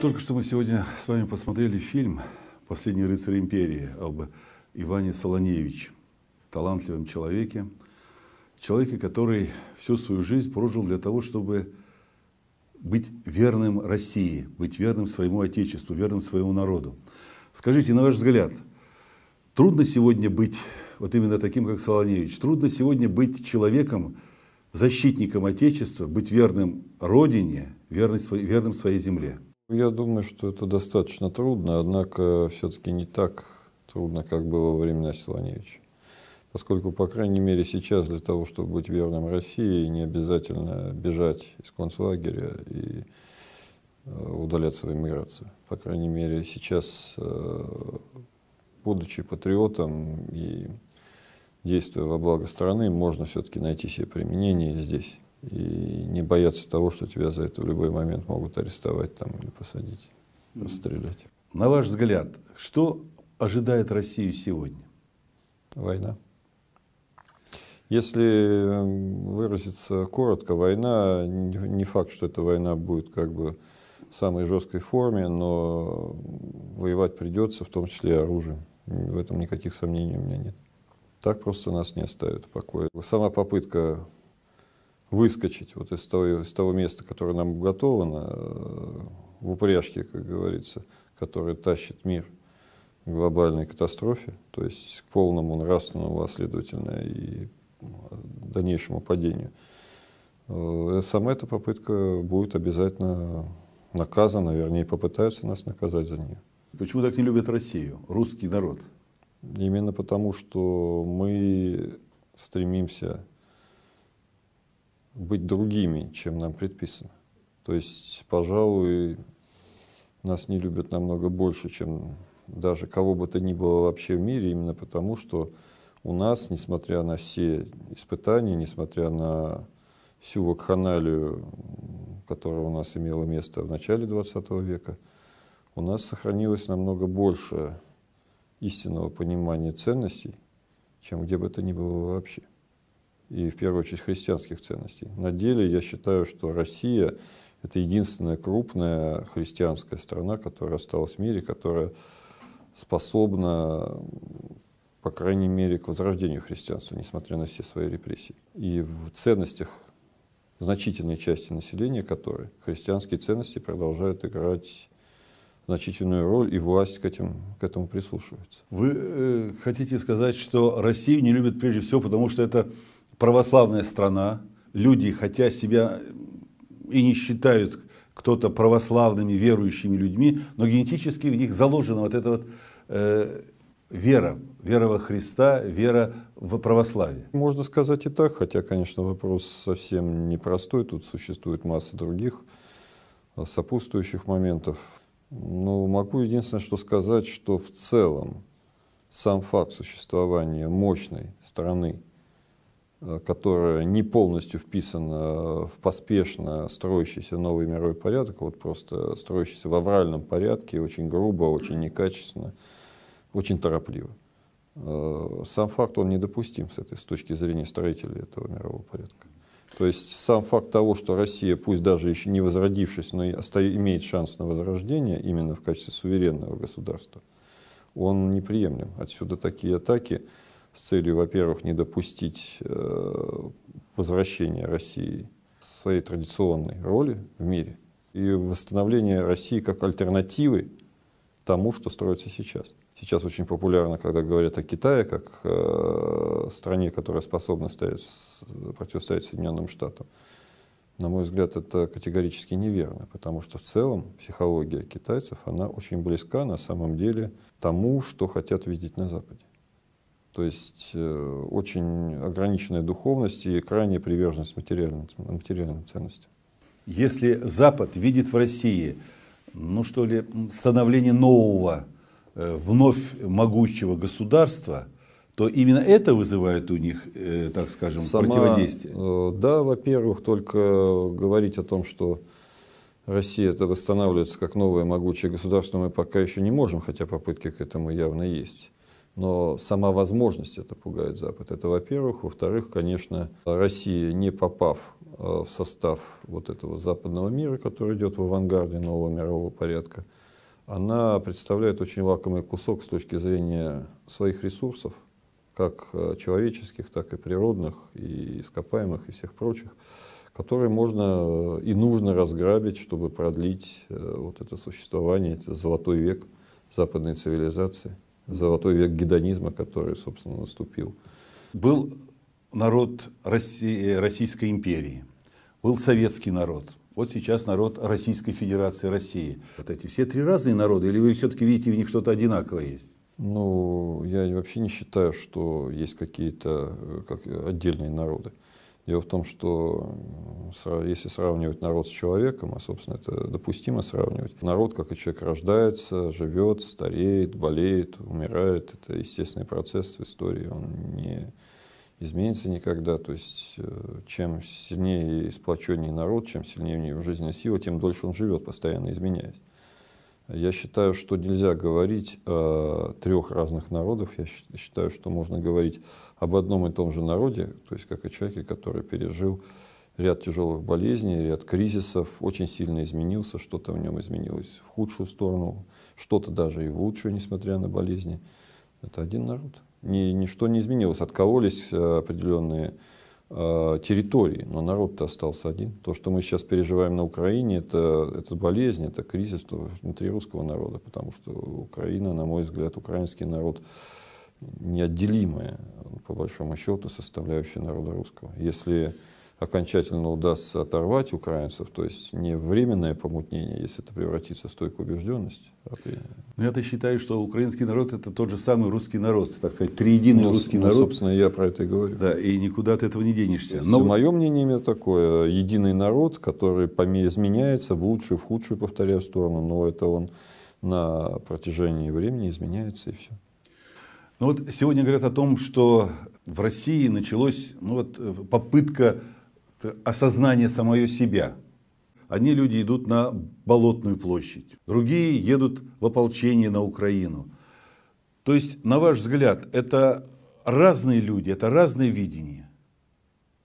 Только что мы сегодня с вами посмотрели фильм «Последний рыцарь империи» об Иване Солоневиче, талантливом человеке, человеке, который всю свою жизнь прожил для того, чтобы быть верным России, быть верным своему Отечеству, верным своему народу. Скажите, на ваш взгляд, трудно сегодня быть вот именно таким, как Солоневич? Трудно сегодня быть человеком, защитником Отечества, быть верным Родине, верным, верным своей земле? Я думаю, что это достаточно трудно, однако все-таки не так трудно, как было во времена Силаневича. Поскольку, по крайней мере, сейчас для того, чтобы быть верным России, не обязательно бежать из концлагеря и э, удаляться в эмиграцию. По крайней мере, сейчас, э, будучи патриотом и действуя во благо страны, можно все-таки найти себе применение здесь и не бояться того, что тебя за это в любой момент могут арестовать там или посадить, расстрелять. На ваш взгляд, что ожидает Россию сегодня? Война. Если эм, выразиться коротко, война, не факт, что эта война будет как бы в самой жесткой форме, но воевать придется, в том числе и оружием. В этом никаких сомнений у меня нет. Так просто нас не оставят в покое. Сама попытка выскочить вот из того, из того места, которое нам уготовано, э, в упряжке, как говорится, которая тащит мир к глобальной катастрофе, то есть к полному нравственному, а следовательно и дальнейшему падению. Э, сама эта попытка будет обязательно наказана, вернее, попытаются нас наказать за нее. Почему так не любят Россию, русский народ? Именно потому, что мы стремимся быть другими, чем нам предписано. То есть, пожалуй, нас не любят намного больше, чем даже кого бы то ни было вообще в мире, именно потому, что у нас, несмотря на все испытания, несмотря на всю вакханалию, которая у нас имела место в начале 20 века, у нас сохранилось намного больше истинного понимания ценностей, чем где бы то ни было вообще и в первую очередь христианских ценностей. На деле я считаю, что Россия – это единственная крупная христианская страна, которая осталась в мире, которая способна, по крайней мере, к возрождению христианства, несмотря на все свои репрессии. И в ценностях значительной части населения которой христианские ценности продолжают играть значительную роль, и власть к, этим, к этому прислушивается. Вы э, хотите сказать, что Россию не любят прежде всего, потому что это православная страна, люди, хотя себя и не считают кто-то православными верующими людьми, но генетически в них заложена вот эта вот э, вера, вера во Христа, вера в православие. Можно сказать и так, хотя, конечно, вопрос совсем непростой, тут существует масса других э, сопутствующих моментов. Ну могу единственное, что сказать, что в целом сам факт существования мощной страны, Э, которая не полностью вписана э, в поспешно строящийся новый мировой порядок, вот просто строящийся в авральном порядке, очень грубо, очень некачественно, очень торопливо. Э, сам факт, он недопустим с, этой, с точки зрения строителей этого мирового порядка. То есть сам факт того, что Россия, пусть даже еще не возродившись, но имеет шанс на возрождение именно в качестве суверенного государства, он неприемлем. Отсюда такие атаки с целью, во-первых, не допустить э, возвращения России своей традиционной роли в мире и восстановления России как альтернативы тому, что строится сейчас. Сейчас очень популярно, когда говорят о Китае, как э, стране, которая способна стоять, противостоять Соединенным Штатам. На мой взгляд, это категорически неверно, потому что в целом психология китайцев, она очень близка на самом деле тому, что хотят видеть на Западе то есть э, очень ограниченная духовность и крайняя приверженность материальным, материальным ценностям. Если Запад видит в России, ну что ли, становление нового, э, вновь могущего государства, то именно это вызывает у них, э, так скажем, Сама, противодействие. Да, во-первых, только говорить о том, что Россия это восстанавливается как новое могучее государство, мы пока еще не можем, хотя попытки к этому явно есть. Но сама возможность это пугает Запад. Это во-первых. Во-вторых, конечно, Россия, не попав э, в состав вот этого западного мира, который идет в авангарде нового мирового порядка, она представляет очень лакомый кусок с точки зрения своих ресурсов, как э, человеческих, так и природных, и ископаемых, и всех прочих, которые можно э, и нужно разграбить, чтобы продлить вот это существование, это золотой век западной цивилизации золотой век гедонизма, который, собственно, наступил. Был народ России, э, Российской империи, был советский народ, вот сейчас народ Российской Федерации России. Вот эти все три разные народы, или вы все-таки видите в них что-то одинаковое есть? Ну, я вообще не считаю, что есть какие-то э, как, отдельные народы. Дело в том, что если сравнивать народ с человеком, а, собственно, это допустимо сравнивать, народ, как и человек, рождается, живет, стареет, болеет, умирает. Это естественный процесс в истории, он не изменится никогда. То есть, э, чем сильнее и сплоченнее народ, чем сильнее у него жизненная сила, тем дольше он живет, постоянно изменяясь. Я считаю, что нельзя говорить о э, трех разных народов. Я считаю, что можно говорить об одном и том же народе, то есть как о человеке, который пережил ряд тяжелых болезней, ряд кризисов, очень сильно изменился, что-то в нем изменилось в худшую сторону, что-то даже и в лучшую, несмотря на болезни. Это один народ. Ни, ничто не изменилось. Откололись э, определенные Э, территории, но народ-то остался один. То, что мы сейчас переживаем на Украине, это, это болезнь, это кризис внутри русского народа, потому что Украина, на мой взгляд, украинский народ неотделимая, по большому счету, составляющая народа русского. Если окончательно удастся оторвать украинцев, то есть не временное помутнение, если это превратится в стойкую убежденность. А но ну, я-то считаю, что украинский народ это тот же самый русский народ, так сказать, триединый ну, русский ну, народ. собственно, я про это и говорю. Да, и никуда от этого не денешься. Но... Мое мнение именно такое. Единый народ, который изменяется в лучшую, в худшую, повторяю, сторону, но это он на протяжении времени изменяется и все. Ну вот сегодня говорят о том, что в России началась ну вот, э, попытка осознание самое себя. Одни люди идут на Болотную площадь, другие едут в ополчение на Украину. То есть, на ваш взгляд, это разные люди, это разные видения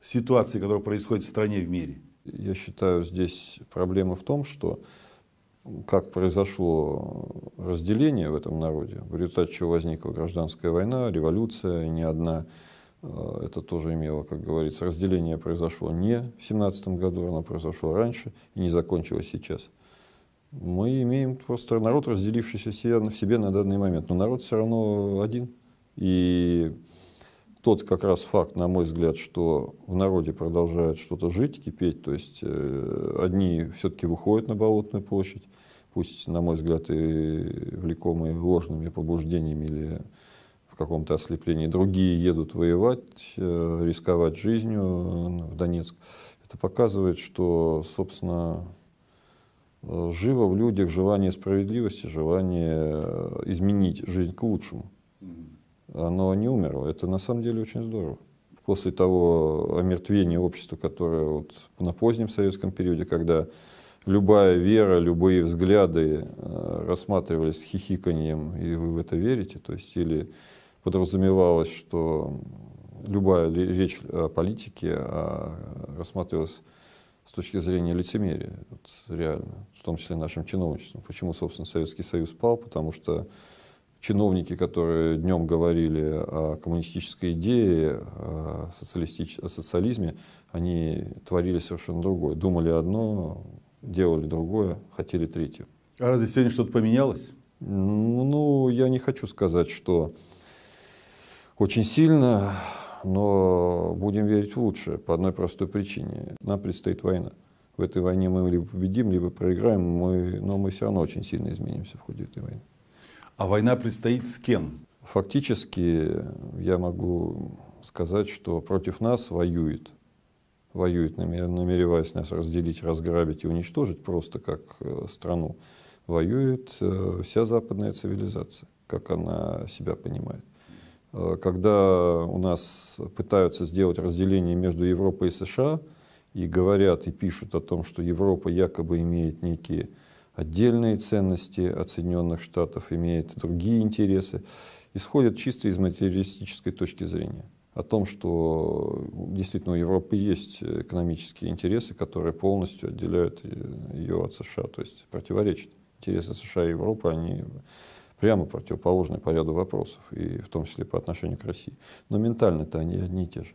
ситуации, которая происходит в стране в мире? Я считаю, здесь проблема в том, что как произошло разделение в этом народе, в результате чего возникла гражданская война, революция, не одна Э, это тоже имело, как говорится, разделение произошло не в семнадцатом году, оно произошло раньше и не закончилось сейчас. Мы имеем просто народ, разделившийся в себе на данный момент, но народ все равно один. И тот как раз факт, на мой взгляд, что в народе продолжает что-то жить, кипеть, то есть э, одни все-таки выходят на Болотную площадь, пусть, на мой взгляд, и влекомые ложными побуждениями или в каком-то ослеплении, другие едут воевать, э, рисковать жизнью э, в Донецк. Это показывает, что, собственно, э, живо в людях желание справедливости, желание изменить жизнь к лучшему. Оно не умерло. Это на самом деле очень здорово. После того омертвения общества, которое вот на позднем советском периоде, когда любая вера, любые взгляды э, рассматривались с хихиканием, и вы в это верите, то есть или подразумевалось, что любая речь о политике а рассматривалась с точки зрения лицемерия, вот, реально, в том числе нашим чиновничеством. Почему, собственно, Советский Союз пал? Потому что чиновники, которые днем говорили о коммунистической идее, о, социалистич... о социализме, они творили совершенно другое. Думали одно, делали другое, хотели третье. А разве сегодня что-то поменялось? Ну, я не хочу сказать, что очень сильно, но будем верить в лучшее по одной простой причине. Нам предстоит война. В этой войне мы либо победим, либо проиграем, мы, но мы все равно очень сильно изменимся в ходе этой войны. А война предстоит с кем? Фактически я могу сказать, что против нас воюет воюет, намереваясь нас разделить, разграбить и уничтожить просто как э, страну, воюет э, вся западная цивилизация, как она себя понимает. Э, когда у нас пытаются сделать разделение между Европой и США, и говорят и пишут о том, что Европа якобы имеет некие отдельные ценности от Соединенных Штатов, имеет другие интересы, исходят чисто из материалистической точки зрения о том, что действительно у Европы есть экономические интересы, которые полностью отделяют ее от США, то есть противоречат. Интересы США и Европы, они прямо противоположны по ряду вопросов, и в том числе по отношению к России. Но ментально-то они одни и те же.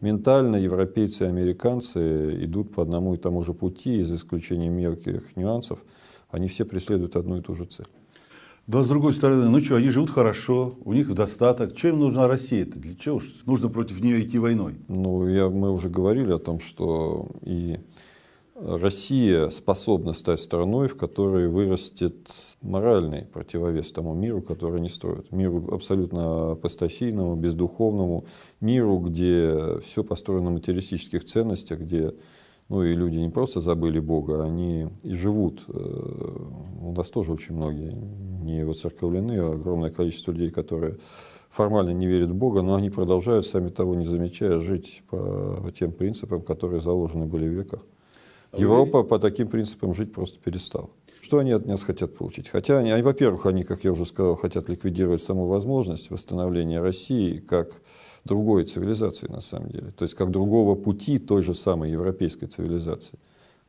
Ментально европейцы и американцы идут по одному и тому же пути, и за исключением мелких нюансов, они все преследуют одну и ту же цель. Да, с другой стороны, ну что, они живут хорошо, у них достаток. Чем им нужна Россия-то? Для чего уж нужно против нее идти войной? Ну, я, мы уже говорили о том, что и Россия способна стать страной, в которой вырастет моральный противовес тому миру, который они строят. Миру абсолютно апостасийному, бездуховному, миру, где все построено на материалистических ценностях, где ну и люди не просто забыли Бога, они и живут. Э, у нас тоже очень многие не воцерковлены, а огромное количество людей, которые формально не верят в Бога, но они продолжают, сами того не замечая, жить по тем принципам, которые заложены были в веках. А Европа по таким принципам жить просто перестала. Что они от нас хотят получить? Хотя, они, во-первых, они, как я уже сказал, хотят ликвидировать саму возможность восстановления России как другой цивилизации на самом деле. То есть как другого пути той же самой европейской цивилизации.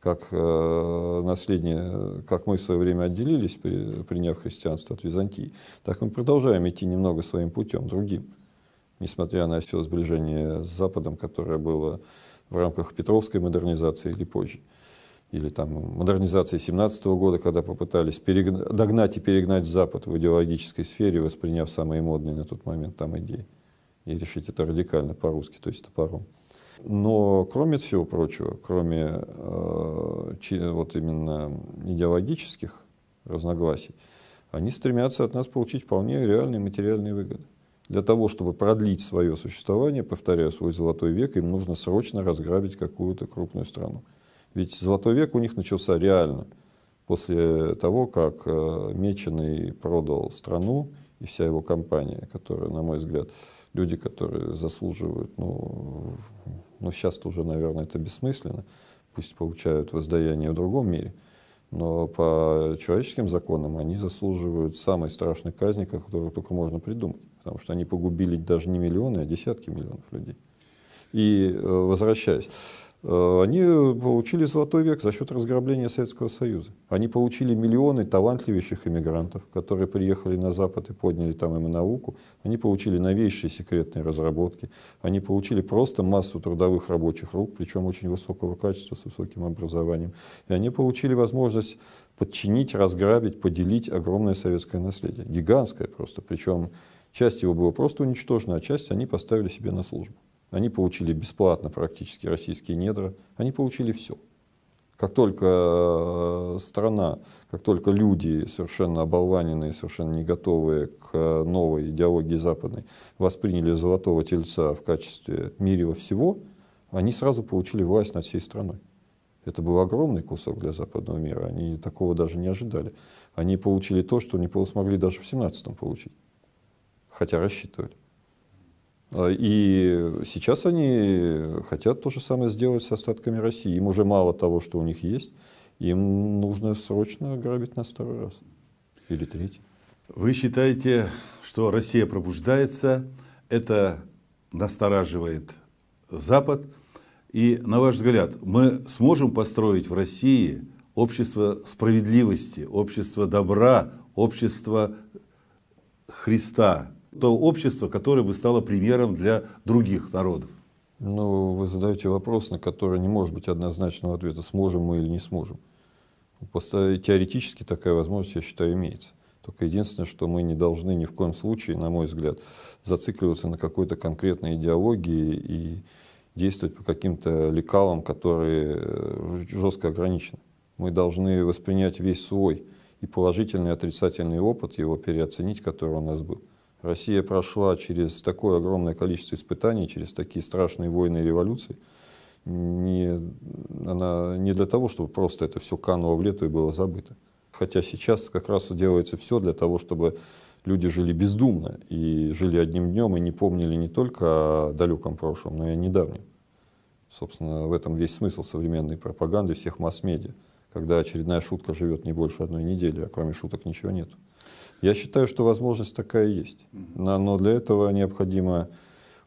Как э, наследие, как мы в свое время отделились, при, приняв христианство от Византии, так мы продолжаем идти немного своим путем, другим. Несмотря на все сближение с Западом, которое было в рамках Петровской модернизации или позже или там модернизации 17 года, когда попытались перегнать, догнать и перегнать Запад в идеологической сфере, восприняв самые модные на тот момент там идеи, и решить это радикально по-русски, то есть топором. Но кроме всего прочего, кроме э, чи, вот именно идеологических разногласий, они стремятся от нас получить вполне реальные материальные выгоды. Для того, чтобы продлить свое существование, повторяя свой золотой век, им нужно срочно разграбить какую-то крупную страну. Ведь золотой век у них начался реально после того, как э, Меченый продал страну и вся его компания, которая, на мой взгляд, люди, которые заслуживают, ну, ну сейчас уже, наверное, это бессмысленно, пусть получают воздаяние в другом мире, но по человеческим законам они заслуживают самой страшной казни, которую только можно придумать, потому что они погубили даже не миллионы, а десятки миллионов людей. И э, возвращаясь, Э, они получили золотой век за счет разграбления Советского Союза. Они получили миллионы талантливейших иммигрантов, которые приехали на Запад и подняли там им науку. Они получили новейшие секретные разработки. Они получили просто массу трудовых рабочих рук, причем очень высокого качества, с высоким образованием. И они получили возможность подчинить, разграбить, поделить огромное советское наследие. Гигантское просто. Причем часть его была просто уничтожена, а часть они поставили себе на службу. Они получили бесплатно практически российские недра, они получили все. Как только э, страна, как только люди, совершенно оболваненные, совершенно не готовые к э, новой идеологии западной, восприняли золотого тельца в качестве мирева всего, они сразу получили власть над всей страной. Это был огромный кусок для западного мира, они такого даже не ожидали. Они получили то, что не смогли даже в 17-м получить, хотя рассчитывали. А, и сейчас они хотят то же самое сделать с остатками России. Им уже мало того, что у них есть, им нужно срочно грабить нас второй раз. Или третий. Вы считаете, что Россия пробуждается, это настораживает Запад. И, на ваш взгляд, мы сможем построить в России общество справедливости, общество добра, общество Христа, то общество, которое бы стало примером для других народов? Ну, вы задаете вопрос, на который не может быть однозначного ответа, сможем мы или не сможем. Теоретически такая возможность, я считаю, имеется. Только единственное, что мы не должны ни в коем случае, на мой взгляд, зацикливаться на какой-то конкретной идеологии и действовать по каким-то лекалам, которые э, жестко ограничены. Мы должны воспринять весь свой и положительный, и отрицательный опыт, его переоценить, который у нас был. Россия прошла через такое огромное количество испытаний, через такие страшные войны и революции. Не, она не для того, чтобы просто это все кануло в лету и было забыто. Хотя сейчас как раз делается все для того, чтобы люди жили бездумно и жили одним днем и не помнили не только о далеком прошлом, но и о недавнем. Собственно, в этом весь смысл современной пропаганды всех масс-медиа когда очередная шутка живет не больше одной недели, а кроме шуток ничего нет. Я считаю, что возможность такая есть, но для этого необходимо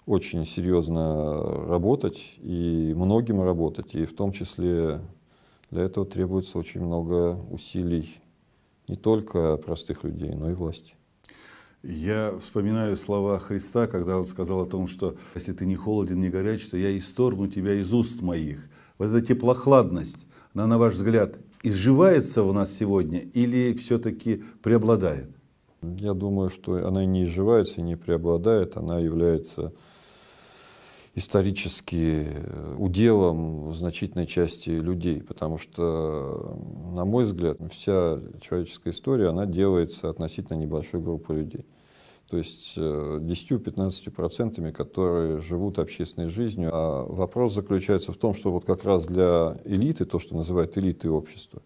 очень серьезно работать и многим работать, и в том числе для этого требуется очень много усилий не только простых людей, но и власти. Я вспоминаю слова Христа, когда он сказал о том, что если ты не холоден, не горяч, то я исторгну тебя из уст моих. Вот эта теплохладность, она, на ваш взгляд, изживается у нас сегодня или все-таки преобладает? Я думаю, что она не изживается не преобладает, она является исторически э, уделом значительной части людей, потому что, на мой взгляд, вся человеческая история, она делается относительно небольшой группы людей то есть 10-15%, э, которые живут общественной жизнью. А вопрос заключается в том, что вот как раз для элиты, то, что называют элитой общества,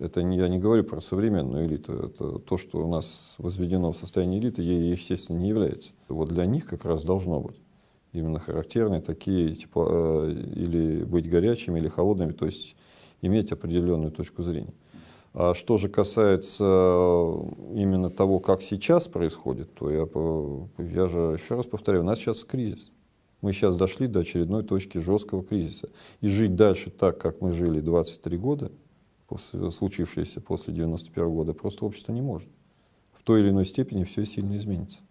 это я не говорю про современную элиту, это то, что у нас возведено в состояние элиты, ей, естественно, не является. Вот для них как раз должно быть именно характерные такие, типа, э, или быть горячими, или холодными, то есть иметь определенную точку зрения. А что же касается э, именно того, как сейчас происходит, то я, я же еще раз повторяю, у нас сейчас кризис. Мы сейчас дошли до очередной точки жесткого кризиса. И жить дальше так, как мы жили 23 года, после, случившееся после 91 года, просто общество не может. В той или иной степени все сильно изменится.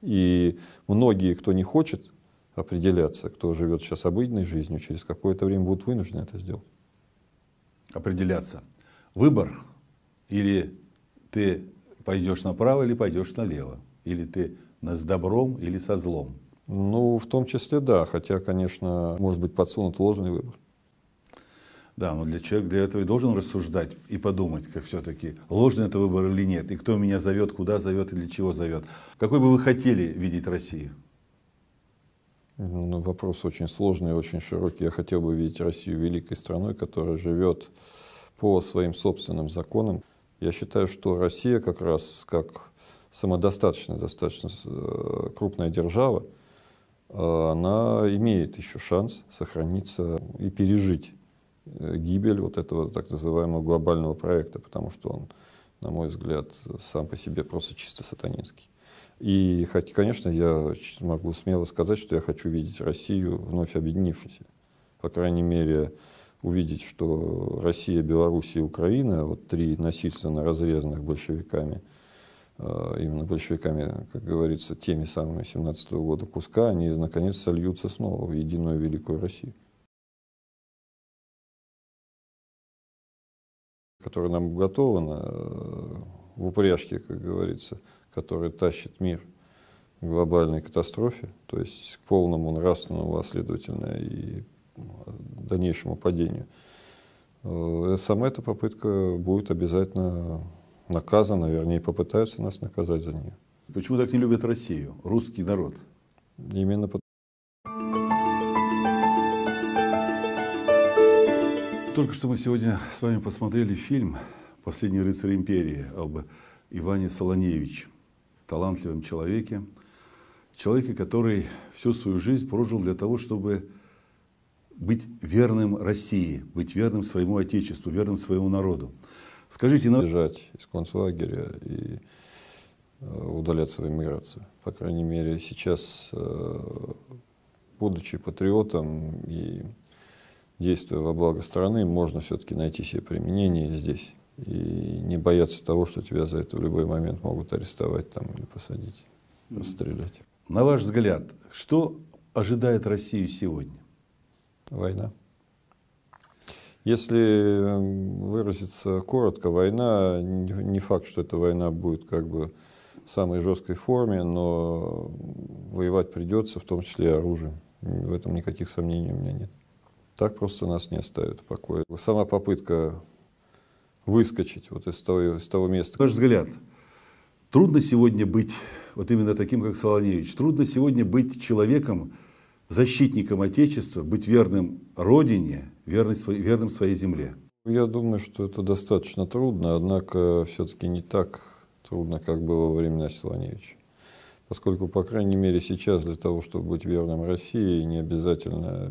И многие, кто не хочет определяться, кто живет сейчас обыденной жизнью, через какое-то время будут вынуждены это сделать. Определяться выбор. Или ты пойдешь направо, или пойдешь налево. Или ты с добром, или со злом. Ну, в том числе, да. Хотя, конечно, может быть подсунут ложный выбор. Да, но для человека для этого и должен рассуждать и подумать, как все-таки, ложный это выбор или нет, и кто меня зовет, куда зовет и для чего зовет. Какой бы вы хотели видеть Россию? Ну, вопрос очень сложный, очень широкий. Я хотел бы видеть Россию великой страной, которая живет по своим собственным законам. Я считаю, что Россия как раз как самодостаточная, достаточно э, крупная держава, э, она имеет еще шанс сохраниться и пережить э, гибель вот этого так называемого глобального проекта, потому что он, на мой взгляд, сам по себе просто чисто сатанинский. И, конечно, я могу смело сказать, что я хочу видеть Россию вновь объединившейся. По крайней мере, увидеть, что Россия, Белоруссия, и Украина, вот три насильственно разрезанных большевиками, э, именно большевиками, как говорится, теми самыми 17 -го года куска, они наконец сольются снова в единую великую Россию. которая нам уготована э, в упряжке, как говорится, которая тащит мир глобальной катастрофе, то есть к полному нравственному, а следовательно и ну, дальнейшему падению. Э, сама эта попытка будет обязательно наказана, вернее, попытаются нас наказать за нее. Почему так не любят Россию, русский народ? Именно потому. Только что мы сегодня с вами посмотрели фильм «Последний рыцарь империи» об Иване Солоневиче, талантливом человеке, человеке, который всю свою жизнь прожил для того, чтобы быть верным России, быть верным своему отечеству, верным своему народу. Скажите, надо Бежать из концлагеря и э, удаляться в эмиграцию. По крайней мере, сейчас, э, будучи патриотом и действуя во благо страны, можно все-таки найти себе применение здесь. И не бояться того, что тебя за это в любой момент могут арестовать там, или посадить, расстрелять. На ваш взгляд, что ожидает Россию сегодня? война. Если эм, выразиться коротко, война, не факт, что эта война будет как бы в самой жесткой форме, но воевать придется, в том числе и оружием. В этом никаких сомнений у меня нет. Так просто нас не оставят в покое. Сама попытка выскочить вот из того, из того места. Ваш взгляд, трудно сегодня быть вот именно таким, как Солоневич. Трудно сегодня быть человеком, защитником Отечества, быть верным Родине, верным своей, земле? Я думаю, что это достаточно трудно, однако все-таки не так трудно, как было во времена Силаневича. Поскольку, по крайней мере, сейчас для того, чтобы быть верным России, не обязательно